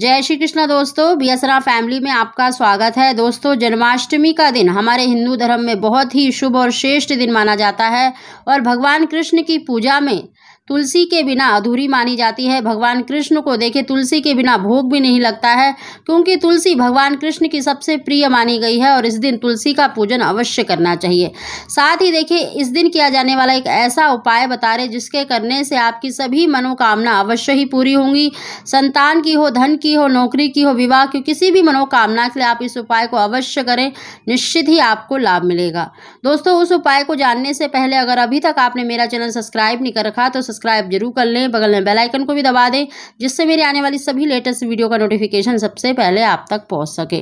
जय श्री कृष्णा दोस्तों बियसरा फैमिली में आपका स्वागत है दोस्तों जन्माष्टमी का दिन हमारे हिंदू धर्म में बहुत ही शुभ और श्रेष्ठ दिन माना जाता है और भगवान कृष्ण की पूजा में तुलसी के बिना अधूरी मानी जाती है भगवान कृष्ण को देखे तुलसी के बिना भोग भी नहीं लगता है क्योंकि तुलसी भगवान कृष्ण की सबसे प्रिय मानी गई है और इस दिन तुलसी का पूजन अवश्य करना चाहिए साथ ही देखिए इस दिन किया जाने वाला एक ऐसा उपाय बता रहे जिसके करने से आपकी सभी मनोकामना अवश्य ही पूरी होंगी संतान की हो धन की हो नौकरी की हो विवाह की किसी भी मनोकामना के लिए आप इस उपाय को अवश्य करें निश्चित ही आपको लाभ मिलेगा दोस्तों उस उपाय को जानने से पहले अगर अभी तक आपने मेरा चैनल सब्सक्राइब नहीं कर रखा तो सब्सक्राइब जरूर कर लें बगल में बेलाइकन को भी दबा दें जिससे मेरी आने वाली सभी लेटेस्ट वीडियो का नोटिफिकेशन सबसे पहले आप तक पहुँच सके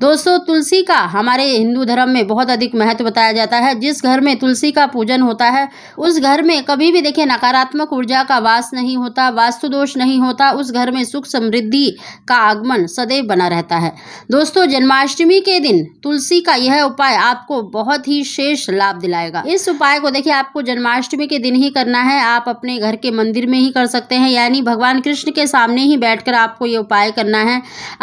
दोस्तों तुलसी का हमारे हिंदू धर्म में बहुत अधिक महत्व बताया जाता है जिस घर में तुलसी का पूजन होता है उस घर में कभी भी देखें नकारात्मक ऊर्जा का वास नहीं होता वास्तु दोष नहीं होता उस घर में सुख समृद्धि का आगमन सदैव बना रहता है दोस्तों जन्माष्टमी के दिन तुलसी का यह उपाय आपको बहुत ही शेष लाभ दिलाएगा इस उपाय को देखिए आपको जन्माष्टमी के दिन ही करना है आप अपने अपने घर के मंदिर में ही कर सकते हैं यानी भगवान कृष्ण के सामने ही बैठकर आपको ये उपाय करना है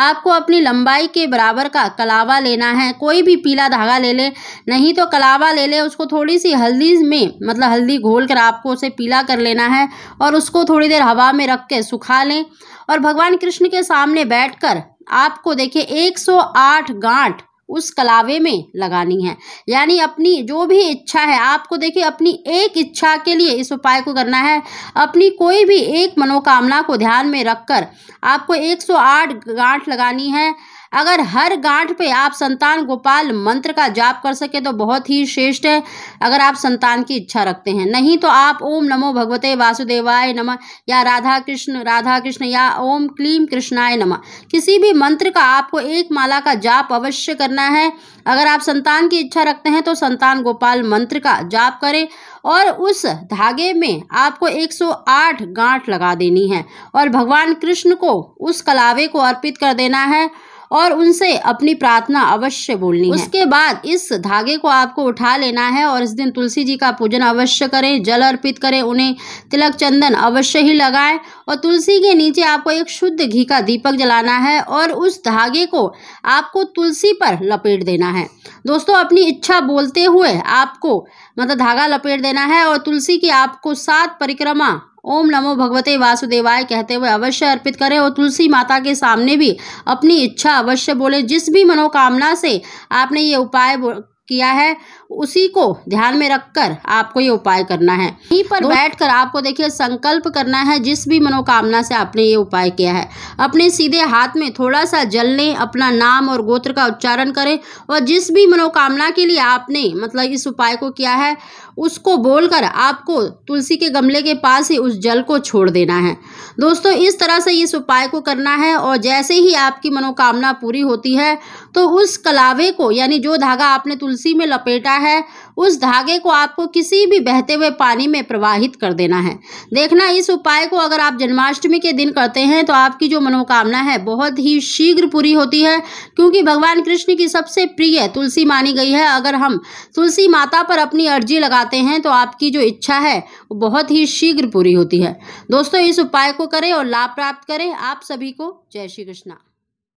आपको अपनी लंबाई के बराबर का कलावा लेना है कोई भी पीला धागा ले ले नहीं तो कलावा ले ले उसको थोड़ी सी हल्दी में मतलब हल्दी घोल कर आपको उसे पीला कर लेना है और उसको थोड़ी देर हवा में रख के सुखा लें और भगवान कृष्ण के सामने बैठकर आपको देखिए 108 गांठ उस कलावे में लगानी है यानी अपनी जो भी इच्छा है आपको देखिए अपनी एक इच्छा के लिए इस उपाय को करना है अपनी कोई भी एक मनोकामना को ध्यान में रखकर आपको 108 गांठ लगानी है अगर हर गांठ पे आप संतान गोपाल मंत्र का जाप कर सके तो बहुत ही श्रेष्ठ है अगर आप संतान की इच्छा रखते हैं नहीं तो आप ओम नमो भगवते वासुदेवाय नम या राधा कृष्ण राधा कृष्ण या ओम क्लीम कृष्णाय नम किसी भी मंत्र का आपको एक माला का जाप अवश्य करना है अगर आप संतान की इच्छा रखते हैं तो संतान गोपाल मंत्र का जाप करें और उस धागे में आपको 108 गांठ लगा देनी है और भगवान कृष्ण को उस कलावे को अर्पित कर देना है और उनसे अपनी प्रार्थना अवश्य बोलनी है उसके बाद इस धागे को आपको उठा लेना है और इस दिन तुलसी जी का पूजन अवश्य करें जल अर्पित करें उन्हें तिलक चंदन अवश्य ही लगाएं और तुलसी के नीचे आपको एक शुद्ध घी का दीपक जलाना है और उस धागे को आपको तुलसी पर लपेट देना है दोस्तों अपनी इच्छा बोलते हुए आपको मतलब धागा लपेट देना है और तुलसी की आपको सात परिक्रमा ओम नमो भगवते वासुदेवाय कहते हुए अवश्य अर्पित करें और तुलसी माता के सामने भी अपनी इच्छा अवश्य बोले जिस भी मनोकामना से आपने ये उपाय किया है उसी को ध्यान में रखकर आपको ये उपाय करना है यहीं पर बैठकर आपको देखिए संकल्प करना है जिस भी मनोकामना से आपने ये उपाय किया है अपने सीधे हाथ में थोड़ा सा जल लें अपना नाम और गोत्र का उच्चारण करें और जिस भी मनोकामना के लिए आपने मतलब इस उपाय को किया है उसको बोलकर आपको तुलसी के गमले के पास ही उस जल को छोड़ देना है दोस्तों इस तरह से इस उपाय को करना है और जैसे ही आपकी मनोकामना पूरी होती है तो उस कलावे को यानी जो धागा आपने तुलसी में लपेटा है उस धागे को आपको किसी भी बहते हुए पानी में प्रवाहित कर देना है देखना इस उपाय को अगर आप जन्माष्टमी के दिन करते हैं तो आपकी जो मनोकामना है बहुत ही शीघ्र पूरी होती है क्योंकि भगवान कृष्ण की सबसे प्रिय तुलसी मानी गई है अगर हम तुलसी माता पर अपनी अर्जी लगाते हैं तो आपकी जो इच्छा है वो बहुत ही शीघ्र पूरी होती है दोस्तों इस उपाय को करें और लाभ प्राप्त करें आप सभी को जय श्री कृष्णा